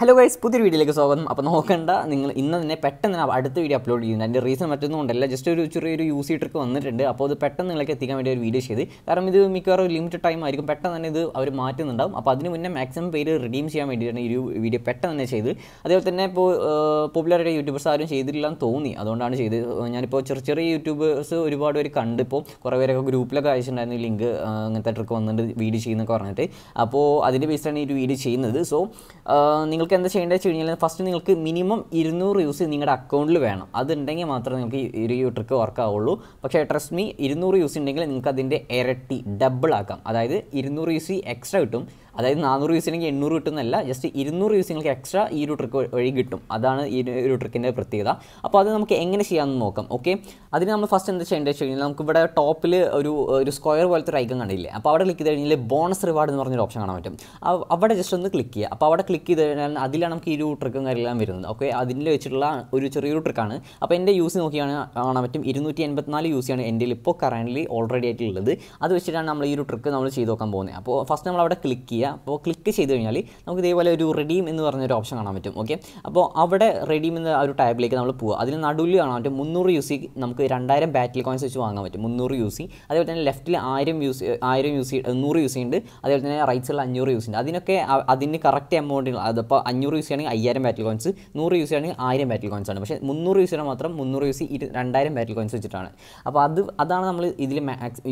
hello guys പുതിയൊരു വീഡിയോയിലേക്ക് സ്വാഗതം അപ്പോൾ നോക്കണ്ട നിങ്ങൾ ഇന്ന് തന്നെ പെട്ടെന്ന് അടുത്ത വീഡിയോ അപ്ലോഡ് ചെയ്യുന്നു അതിൻ്റെ റീസൺ മറ്റൊന്നും ഉണ്ടല്ല ജസ്റ്റ് ഒരു ചെറിയൊരു യൂസ് ട്രിക്ക് വന്നിട്ടുണ്ട് അപ്പോൾ അത് പെട്ടെന്ന് നിങ്ങൾക്ക് എത്തിക്കാൻ വേണ്ടി ഒരു വീഡിയോ ചെയ്ത് കാരണം ഇത് മിക്കവാറും ലിമിറ്റഡ് ടൈം ആയിരിക്കും പെട്ടെന്ന് തന്നെ ഇത് അവർ മാറ്റുന്നുണ്ടാവും അപ്പോൾ അതിന് മുന്നേ മാക്സിമം പേര് റിഡീം ചെയ്യാൻ വേണ്ടിയിട്ടാണ് ഈ വീഡിയോ പെട്ടെന്ന് തന്നെ ചെയ്ത് അതേപോലെ തന്നെ ഇപ്പോൾ പോപ്പുലറായിട്ട് യൂട്യൂബേഴ്സ് ആരും ചെയ്തിട്ടില്ലെന്ന് തോന്നി അതുകൊണ്ടാണ് ചെയ്ത് ഞാനിപ്പോൾ ചെറിയ ചെറിയ യൂട്യൂബേഴ്സ് ഒരുപാട് പേര് കണ്ട് ഇപ്പോൾ കുറേ പേരൊക്കെ ഗ്രൂപ്പിലൊക്കെ അയച്ചിട്ടുണ്ടായിരുന്നു ലിങ്ക് അങ്ങനത്തെ ട്രിക്ക് വന്നിട്ട് വീഡിയോ ചെയ്യുന്നൊക്കെ പറഞ്ഞിട്ട് അപ്പോൾ അതിൻ്റെ ബേസിലാണ് ഈ ഒരു വീഡിയോ ചെയ്യുന്നത് സോ നിങ്ങൾ നിങ്ങൾക്ക് എന്താ ചെയ്യേണ്ടത് വെച്ച് കഴിഞ്ഞാൽ ഫസ്റ്റ് നിങ്ങൾക്ക് മിനിമം ഇരുന്നൂറ് യൂസ് നിങ്ങളുടെ അക്കൗണ്ടിൽ വേണം അതുണ്ടെങ്കിൽ മാത്രമേ നിങ്ങൾക്ക് ഈ ഒരു ട്രിക്ക് വർക്ക് ആവുള്ളൂ പക്ഷേ ട്രസ്റ്റ് മീ ഇരുന്നൂറ് യൂസ് ഉണ്ടെങ്കിൽ നിങ്ങൾക്ക് അതിൻ്റെ ഇരട്ടി ഡബിൾ ആക്കാം അതായത് ഇരുന്നൂറ് യൂസ് എക്സ്ട്രാ കിട്ടും അതായത് നാനൂറ് വ്യൂസിനെങ്കിൽ എണ്ണൂറ് കിട്ടുന്നല്ല ജസ്റ്റ് ഇരുന്നൂറ് യൂസ് നിങ്ങൾക്ക് എക്സ്ട്രാ ഈ ഒരു ട്രിക്ക് വഴി കിട്ടും അതാണ് ഈ ഒരു ട്രിക്കിൻ്റെ പ്രത്യേകത അപ്പോൾ അത് നമുക്ക് എങ്ങനെ ചെയ്യാമെന്ന് നോക്കാം ഓക്കെ അതിന് നമ്മൾ ഫസ്റ്റ് എന്താ ചെയ്യേണ്ടത് വെച്ച് കഴിഞ്ഞാൽ നമുക്ക് ഇവിടെ ടോപ്പിൽ ഒരു ഒരു സ്ക്വയർ പോലത്തെ ഒരു ഐക്കൺ കണ്ടില്ലേ അപ്പോൾ അവിടെ ക്ലിക്ക് ചെയ്ത് കഴിഞ്ഞാൽ ബോണസ് റിവാർഡ് എന്ന് പറഞ്ഞൊരു ഓപ്ഷൻ കാണാൻ പറ്റും അവിടെ ജസ്റ്റ് ഒന്ന് ക്ലിക്ക് ചെയ്യുക അപ്പോൾ അവിടെ ക്ലിക്ക് ചെയ്ത് കഴിഞ്ഞാൽ അതിലാണ് നമുക്ക് ഈ ഒരു ട്രിക്കും കാര്യമെല്ലാം വരുന്നത് ഓക്കെ അതിൻ്റെ വെച്ചിട്ടുള്ള ഒരു ചെറിയൊരു ട്രിക്കാണ് അപ്പോൾ എൻ്റെ യൂസ് നോക്കിയാണ് കാണാൻ പറ്റും ഇരുന്നൂറ്റി എൺപത്തിനാല് യൂസിയാണ് എൻ്റെ ഇപ്പോൾ കറൻ്റ് ഓൾറെഡി ആയിട്ടുള്ളത് അത് വെച്ചിട്ടാണ് നമ്മൾ ഈ ഒരു ട്രിക്ക് നമ്മൾ ചെയ്ത് നോക്കാൻ പോകുന്നത് അപ്പോൾ ഫസ്റ്റ് നമ്മൾ അവിടെ ക്ലിക്ക് ചെയ്യുക ചെയ്യുക അപ്പോൾ ക്ലിക്ക് ചെയ്ത് കഴിഞ്ഞാൽ നമുക്ക് ഇതേപോലെ ഒരു റെഡീം എന്ന് പറഞ്ഞൊരു ഓപ്ഷൻ കാണാൻ പറ്റും ഓക്കെ അപ്പോൾ അവിടെ റെഡീം എന്ന ഒരു ടൈപ്പിലേക്ക് നമ്മൾ പോവുക അതിൽ നടുവിൽ കാണാൻ പറ്റും മുന്നൂറ് യു സി നമുക്ക് രണ്ടായിരം ബാറ്റിൽ കോയിൻസ് വെച്ച് വാങ്ങാൻ പറ്റും മുന്നൂറ് യു സി അതേപോലെ തന്നെ ലെഫ്റ്റിൽ ആയിരം യു സി ആയിരം യു സി നൂറ് യു സി ഉണ്ട് അതേപോലെ തന്നെ റൈറ്റ് സൈഡിൽ അഞ്ഞൂറ് യു സി ഉണ്ട് അതിനൊക്കെ അതിന് കറക്റ്റ് എമൗണ്ട് അതിപ്പോൾ അഞ്ഞൂറ് യു സി ആണെങ്കിൽ അയ്യായിരം ബാറ്റിൽ കോയിൻസ് നൂറ് യു സി ആണെങ്കിൽ ആയിരം ബാറ്റിൽ കോയിൻസ് ആണ് പക്ഷേ മുന്നൂറ് യു മാത്രം മുന്നൂറ് യു സി രണ്ടായിരം ബാറ്റിൽ കോയിൻസ് വെച്ചിട്ടാണ് അപ്പോൾ അത് അതാണ് നമ്മൾ ഇതിൽ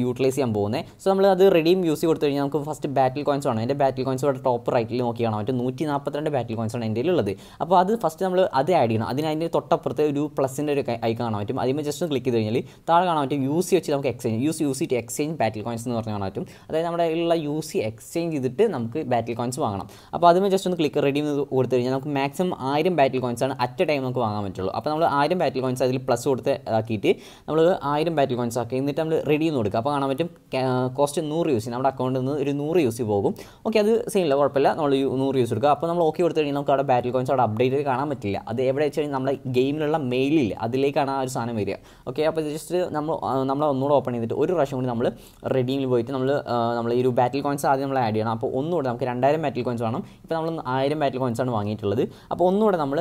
യൂട്ടിലൈസ് ചെയ്യാൻ പോകുന്നത് സോ നമ്മൾ അത് റെഡീം യൂസ് ചെയ്ത് കൊടുത്തു കഴിഞ്ഞാൽ നമുക്ക് ഫസ്റ്റ് ബാറ്റിൽ കോയിൻസ് ആണ് അതിൻ്റെ ബാറ്റിൽ കോയിൻസോടെ ടോപ്പ് റൈറ്റിൽ നോക്കി കാണാൻ പറ്റും നൂറ്റി നാൽപ്പത്തിരണ്ട് ബാറ്റിൽ കോയിൻസാണ് എൻ്റെ ഉള്ളത് അപ്പോൾ അത് ഫസ്റ്റ് നമ്മൾ അത് ആഡ് ചെയ്യണം അതിന് അതിൻ്റെ തൊട്ടപ്പുറത്ത് ഒരു പ്ലസിൻ്റെ ഒരു ഐ കാണാൻ പറ്റും അതിന് ജസ്റ്റ് ഒന്ന് ക്ലിക്ക് ചെയ്ത് കഴിഞ്ഞാൽ താഴെ കാണാൻ പറ്റും യു സി വെച്ച് നമുക്ക് exchange use U C exchange battle coins എന്ന് പറഞ്ഞു കാണാൻ പറ്റും അതായത് നമ്മുടെ ഉള്ള യു സി എക്സ്ചേഞ്ച് ചെയ്തിട്ട് നമുക്ക് ബാറ്റിൽ കോയിൻസ് വാങ്ങണം അപ്പോൾ അതിന് ജസ്റ്റ് ഒന്ന് ക്ലിക്ക് റെഡി കൊടുത്തു കഴിഞ്ഞാൽ നമുക്ക് മാക്സിമം ആയിരം ബാറ്റിൽ കോയിൻസാണ് അറ്റ് എ ടൈം നമുക്ക് വാങ്ങാൻ പറ്റുള്ളൂ അപ്പോൾ നമ്മൾ ആയിരം ബാറ്റിൽ കോയിൻസ് അതിൽ പ്ലസ് കൊടുത്ത് ആക്കിയിട്ട് നമ്മൾ ആയിരം ബാറ്റിൽ കോയിൻസ് ആക്കി എന്നിട്ട് നമ്മൾ റെഡി എന്ന് കൊടുക്കുക അപ്പോൾ കാണാൻ പറ്റും കോസ്റ്റ് നൂറ് ചെയ്യും നമ്മുടെ അക്കൗണ്ടിൽ നിന്ന് ഒരു നൂറ് യൂസി പോകും ഓക്കെ അത് ഇല്ല കുഴപ്പമില്ല നമ്മൾ നൂറ് യൂസ് എടുക്കുക അപ്പോൾ നമ്മൾ ഓക്കെ കൊടുത്തു കഴിഞ്ഞാൽ നമുക്ക് അവിടെ ബാറ്റിൽ കോയിൻസ് അവിടെ അപ്ഡേറ്റ് കാണാൻ പറ്റില്ല അത് എവിടെ വെച്ച് കഴിഞ്ഞാൽ നമ്മുടെ ഗെയിമിലുള്ള മെയിലിൽ അതിലേക്കാണ് ആ ഒരു സാധനം വരിക ഓക്കെ അപ്പോൾ ജസ്റ്റ് നമ്മൾ നമ്മൾ ഒന്നുകൂടെ ഓപ്പൺ ചെയ്തിട്ട് ഒരു പ്രാവശ്യം കൂടി നമ്മൾ റെഡിങ്ങിൽ പോയിട്ട് നമ്മൾ നമ്മൾ ഈ ഒരു ബാറ്റിൽ കോയിൻസ് ആദ്യം നമ്മൾ ആഡ് ചെയ്യണം അപ്പോൾ ഒന്നുകൂടെ നമുക്ക് രണ്ടായിരം ബാറ്റിൽ കോയിൻസ് വേണം ഇപ്പോൾ നമ്മൾ ആയിരം ബാറ്റിൽ കോയിൻസാണ് വാങ്ങിയിട്ടുള്ളത് അപ്പോൾ ഒന്നുകൂടെ നമ്മൾ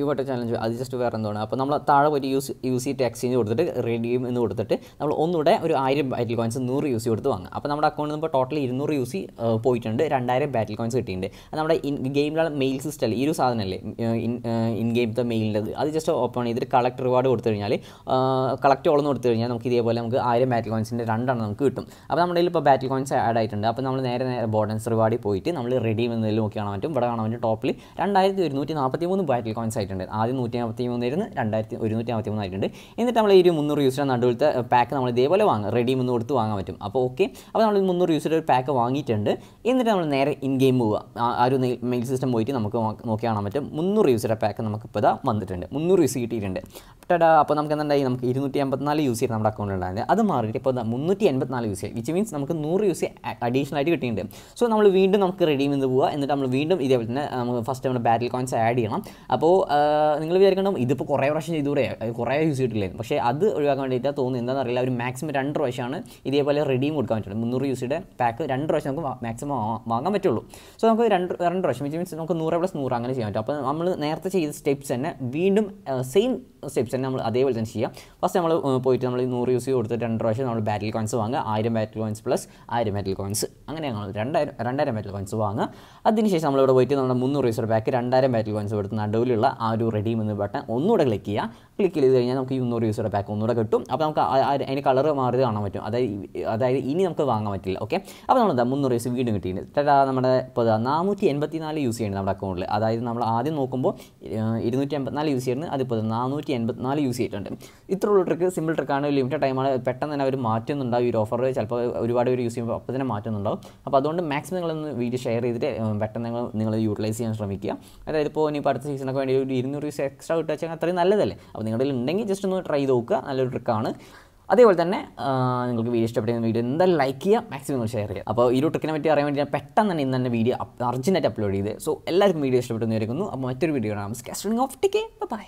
യു ഗോട്ട് ചാലഞ്ച് അത് ജസ്റ്റ് വേറെ എന്താണ് അപ്പോൾ നമ്മൾ താഴെ ഒരു യൂസ് യൂസ് ചെയ്തിട്ട് എക്സ്ചേഞ്ച് കൊടുത്തിട്ട് റെഡീം എന്ന് കൊടുത്തിട്ട് നമ്മൾ ഒന്നുകൂടെ ഒരു ആയിരം ബാറ്റിൽ കോയിൻസ് നൂറ് യൂസ് കൊടുത്ത് വാങ്ങാം അപ്പോൾ നമ്മുടെ അക്കൗണ്ടിൽ നിന്ന് ടോട്ടൽ ഇരുന്നൂറ് യൂസ് പോയിട്ടുണ്ട് രണ്ടായിരം ബാറ്റിൽ കോയിൻസ് കിട്ടിയിട്ടുണ്ട് നമ്മുടെ ഇൻ ഗെയിമിലുള്ള മെയിൽ സിസ്റ്റം അല്ലേ ഈ ഒരു സാധനമല്ലേ ഇൻ ഗെയിമത്തെ മെയിലിൻ്റെത് അത് ജസ്റ്റ് ഓപ്പൺ ചെയ്തിട്ട് കളക്ട് റിവാർഡ് കൊടുത്തു കഴിഞ്ഞാൽ കളക്ട് ഓളെന്ന് കൊടുത്തു കഴിഞ്ഞാൽ നമുക്ക് ഇതേപോലെ നമുക്ക് ആയിരം ബാറ്റിൽ കോയിൻസിൻ്റെ രണ്ടെണ്ണം നമുക്ക് കിട്ടും അപ്പോൾ നമ്മുടെ ഇപ്പോൾ ബാറ്റിൽ കോയിൻസ് ആഡ് ആയിട്ടുണ്ട് അപ്പോൾ നമ്മൾ നേരെ നേരെ ബോർഡൻസ് റിവാർഡിൽ പോയിട്ട് നമ്മൾ റെഡീം എന്നതിൽ നോക്കി കാണാൻ പറ്റും ഇവിടെ കാണാൻ പറ്റും ടോപ്പിൽ രണ്ടായിരത്തി ഒരുന്നൂറ്റി നാൽപ്പത്തി മൂന്ന് ബാറ്റിൽ കോയിൻസ് ആയിട്ടുണ്ട് ആദ്യം നൂറ്റി അമ്പത്തി മൂന്നിരുന്ന് രണ്ടായിരത്തി ഒരുന്നൂറ്റി അമ്പത്തി മൂന്നായിട്ടുണ്ട് എന്നിട്ട് നമ്മൾ ഈ ഒരു മുന്നൂറ് യൂസിയുടെ നടുവിലത്തെ പാക്ക് നമ്മൾ ഇതേപോലെ വാങ്ങാം റെഡി മുന്ന് കൊടുത്ത് വാങ്ങാൻ പറ്റും അപ്പോൾ ഓക്കെ അപ്പോൾ നമ്മൾ മുന്നൂറ് യൂസിയുടെ ഒരു പാക്ക് വാങ്ങിയിട്ടുണ്ട് എന്നിട്ട് നമ്മൾ നേരെ ഇൻ ഗെയിം പോവുക ആ ഒരു മെയിൽ സിസ്റ്റം പോയിട്ട് നമുക്ക് നോക്കി കാണാൻ പറ്റും മുന്നൂറ് യൂസിയുടെ പാക്ക് നമുക്ക് ഇപ്പോൾ ഇതാ വന്നിട്ടുണ്ട് മുന്നൂറ് യൂസ് കിട്ടിയിട്ടുണ്ട് ടടാ അപ്പോൾ നമുക്ക് എന്തായി നമുക്ക് ഇരുന്നൂറ്റി അമ്പത്തിനാല് യൂസ് ചെയ്ത് നമ്മുടെ അക്കൗണ്ട് ഉണ്ടായിരുന്നത് അത് മാറിയിട്ട് ഇപ്പോൾ മുന്നൂറ്റി എൺപത്തിനാല് യൂസ് ചെയ്യുക വിച്ച് മീൻസ് നമുക്ക് നൂറ് യൂസ് അഡീഷണൽ ആയിട്ട് കിട്ടിയിട്ടുണ്ട് സോ നമ്മൾ വീണ്ടും നമുക്ക് റെഡീം ചെയ്ത് പോവുക എന്നിട്ട് നമ്മൾ വീണ്ടും ഇതേപോലെ തന്നെ നമ്മൾ ഫസ്റ്റ് നമ്മുടെ ബാറ്റിൽ കോയിൻസ് ആഡ് ചെയ്യണം അപ്പോൾ നിങ്ങൾ വിചാരിക്കണം ഇതിപ്പോൾ കുറേ പ്രാവശ്യം ചെയ്തുകൂടെ കുറേ യൂസ് ചെയ്തിട്ടില്ലേ പക്ഷേ അത് ഒഴിവാക്കാൻ വേണ്ടിയിട്ട് തോന്നുന്നു എന്താണെന്ന് അറിയില്ല ഒരു മാക്സിമം രണ്ട് പ്രാവശ്യമാണ് ഇതേപോലെ റെഡീം കൊടുക്കാൻ പറ്റുള്ളൂ മുന്നൂറ് യൂസിയുടെ പാക്ക് രണ്ട് പ്രാവശ്യം നമുക്ക് മാക്സിമം വാങ്ങാൻ പറ്റുള്ളൂ സോ നമുക്ക് രണ്ട് രണ്ട് പ്രാവശ്യം വിച്ച് മീൻസ് നമുക്ക് നൂറ് പ്ലസ് നൂറ് അങ്ങനെ ചെയ്യാൻ പറ്റും അപ്പോൾ നമ്മൾ നേരത്തെ ചെയ്ത സ്റ്റെപ്സ് തന്നെ വീണ്ടും സെയിം സ്റ്റെപ്സ് തന്നെ നമ്മൾ അതേപോലെ തന്നെ ചെയ്യാം ഫസ്റ്റ് നമ്മൾ പോയിട്ട് നമ്മൾ നൂറ് യൂസ് ചെയ്ത് കൊടുത്ത് രണ്ട് പ്രാവശ്യം നമ്മൾ ബാറ്റിൽ കോയിൻസ് വാങ്ങുക ആയിരം ബാറ്റിൽ കോയിൻസ് പ്ലസ് ആയിരം ബാറ്റിൽ കോയിൻസ് അങ്ങനെ ഞങ്ങൾ രണ്ടായിരം രണ്ടായിരം ബാറ്റിൽ കോയിൻസ് വാങ്ങുക അതിനുശേഷം നമ്മൾ പോയിട്ട് നമ്മുടെ മുന്നൂറ് റിസർവ് ബാക്ക് രണ്ടായിരം ബാറ്റിൽ കോയിൻസ് കൊടുത്ത് നടുവിലുള്ള ആ ഒരു റെഡീം എന്ന് ബട്ടൺ ഒന്നുകൂടെ ക്ലിക്ക് ചെയ്യുക ക്ലിക്ക് ചെയ്ത് കഴിഞ്ഞാൽ നമുക്ക് മുന്നൂറ് യൂസറുടെ ബാക്ക് ഒന്നുകൂടെ കിട്ടും അപ്പോൾ നമുക്ക് അതിന് കളർ മാറിയത് കാണാൻ പറ്റും അതായത് അതായത് ഇനി നമുക്ക് വാങ്ങാൻ പറ്റില്ല ഓക്കെ അപ്പോൾ നമ്മൾ എന്താ മുന്നൂറ് യൂസ് വീണ്ടും കിട്ടിയിട്ടുണ്ട് ചേട്ടാ നമ്മുടെ ഇപ്പോൾ നാനൂറ്റി എൺപത്തി നാല് യൂസ് ചെയ്യുന്നത് നമ്മുടെ അക്കൗണ്ടിൽ അതായത് നമ്മൾ ആദ്യം നോക്കുമ്പോൾ ഇരുന്നൂറ്റി എൺപത്തിനാല് യൂസ് ചെയ്യുന്നത് അതിപ്പോൾ നാനൂറ്റി എൺപത്തിനാല് യൂസ് ചെയ്തിട്ടുണ്ട് ഇത്രയുള്ള ട്രിക്ക് സിമ്പിൾ ട്രിക്കാണ് ലിമിറ്റഡ് ടൈമാണ് പെട്ടെന്ന് തന്നെ അവർ മാറ്റുന്നുണ്ടാവും ഈ ഒരു ഓഫർ ചിലപ്പോൾ ഒരുപാട് പേര് യൂസ് ചെയ്യുമ്പോൾ അപ്പോൾ തന്നെ മാറ്റുന്നുണ്ടാവും ഉണ്ടാവും അപ്പോൾ അതുകൊണ്ട് മാക്സിമം നിങ്ങളൊന്ന് വീഡിയോ ഷെയർ ചെയ്തിട്ട് പെട്ടെന്ന് നിങ്ങൾ നിങ്ങൾ യൂട്ടിലൈസ് ചെയ്യാൻ ശ്രമിക്കുക അതായത് ഇപ്പോൾ ഇനി അടുത്ത സീസണൊക്കെ വേണ്ടി ഒരു ഇരുന്നൂറ് രൂപ എക്സ്ട്രാ കിട്ടുക വെച്ചാൽ അത്രയും നല്ലതല്ലേ അപ്പോൾ നിങ്ങളുടെ ഉണ്ടെങ്കിൽ ജസ്റ്റ് ഒന്ന് ട്രൈ നോക്കുക നല്ലൊരു ട്രിക്കാണ് അതേപോലെ തന്നെ നിങ്ങൾക്ക് വീഡിയോ ഇഷ്ടപ്പെട്ട വീഡിയോ എന്തായാലും ലൈക്ക് ചെയ്യുക മാക്സിമം നിങ്ങൾ ഷെയർ ചെയ്യുക അപ്പോൾ ഈ ഒരു ട്രിക്കിനെ പറ്റി അറിയാൻ വേണ്ടി ഞാൻ പെട്ടെന്ന് തന്നെ ഇന്ന് തന്നെ വീഡിയോ അർജൻറ്റായിട്ട് അപ്ലോഡ് ചെയ്ത് സോ എല്ലാവർക്കും വീഡിയോ ഇഷ്ടപ്പെട്ടെന്ന് വരുന്നു അപ്പോൾ മറ്റൊരു വീഡിയോ ആണ് ഓഫ് ടേക്ക് ബൈ